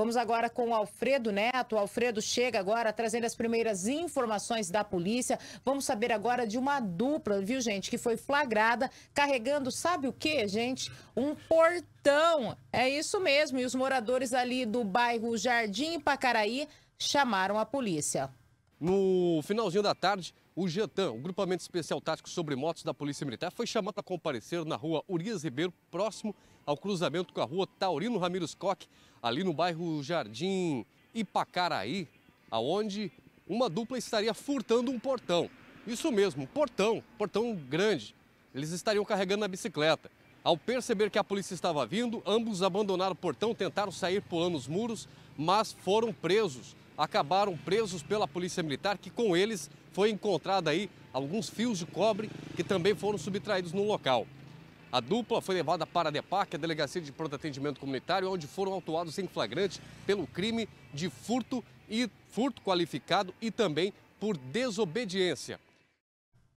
Vamos agora com o Alfredo Neto. O Alfredo chega agora trazendo as primeiras informações da polícia. Vamos saber agora de uma dupla, viu, gente, que foi flagrada carregando, sabe o que, gente? Um portão. É isso mesmo. E os moradores ali do bairro Jardim Pacaraí chamaram a polícia. No finalzinho da tarde, o GETAM, o Grupamento Especial Tático sobre Motos da Polícia Militar, foi chamado para comparecer na rua Urias Ribeiro, próximo ao cruzamento com a rua Taurino Ramírez Coque, ali no bairro Jardim Ipacaraí, aonde uma dupla estaria furtando um portão. Isso mesmo, um portão, portão grande. Eles estariam carregando na bicicleta. Ao perceber que a polícia estava vindo, ambos abandonaram o portão, tentaram sair pulando os muros, mas foram presos acabaram presos pela Polícia Militar, que com eles foi encontrado aí alguns fios de cobre que também foram subtraídos no local. A dupla foi levada para a DEPAC, a Delegacia de Pronto Atendimento Comunitário, onde foram autuados em flagrante pelo crime de furto e furto qualificado e também por desobediência.